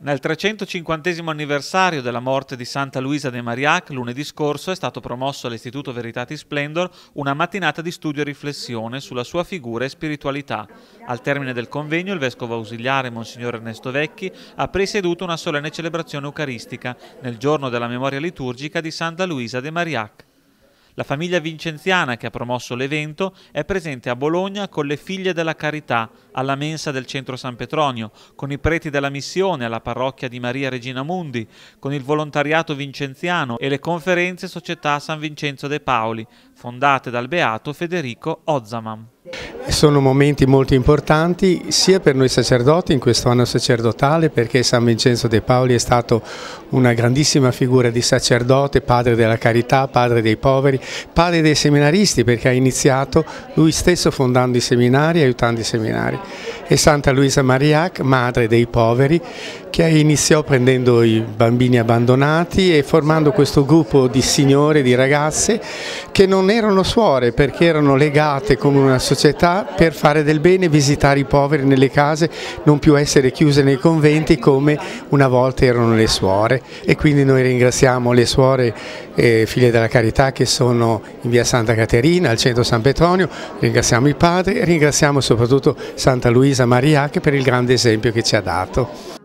Nel 350 anniversario della morte di Santa Luisa de Mariac, lunedì scorso è stato promosso all'Istituto Veritatis Splendor una mattinata di studio e riflessione sulla sua figura e spiritualità. Al termine del convegno il vescovo ausiliare Monsignor Ernesto Vecchi ha presieduto una solenne celebrazione eucaristica nel giorno della memoria liturgica di Santa Luisa de Mariac. La famiglia vincenziana che ha promosso l'evento è presente a Bologna con le figlie della Carità alla mensa del centro San Petronio, con i preti della missione alla parrocchia di Maria Regina Mundi, con il volontariato vincenziano e le conferenze Società San Vincenzo de Paoli, fondate dal beato Federico Ozzaman. Sono momenti molto importanti sia per noi sacerdoti in questo anno sacerdotale perché San Vincenzo De Paoli è stato una grandissima figura di sacerdote, padre della carità, padre dei poveri, padre dei seminaristi perché ha iniziato lui stesso fondando i seminari e aiutando i seminari. E Santa Luisa Mariac, madre dei poveri, che iniziò prendendo i bambini abbandonati e formando questo gruppo di signore, di ragazze che non erano suore perché erano legate come una società per fare del bene, visitare i poveri nelle case, non più essere chiuse nei conventi come una volta erano le suore e quindi noi ringraziamo le suore eh, figlie della carità che sono in via Santa Caterina, al centro San Petronio, ringraziamo il padre e ringraziamo soprattutto Santa Luisa Mariache per il grande esempio che ci ha dato.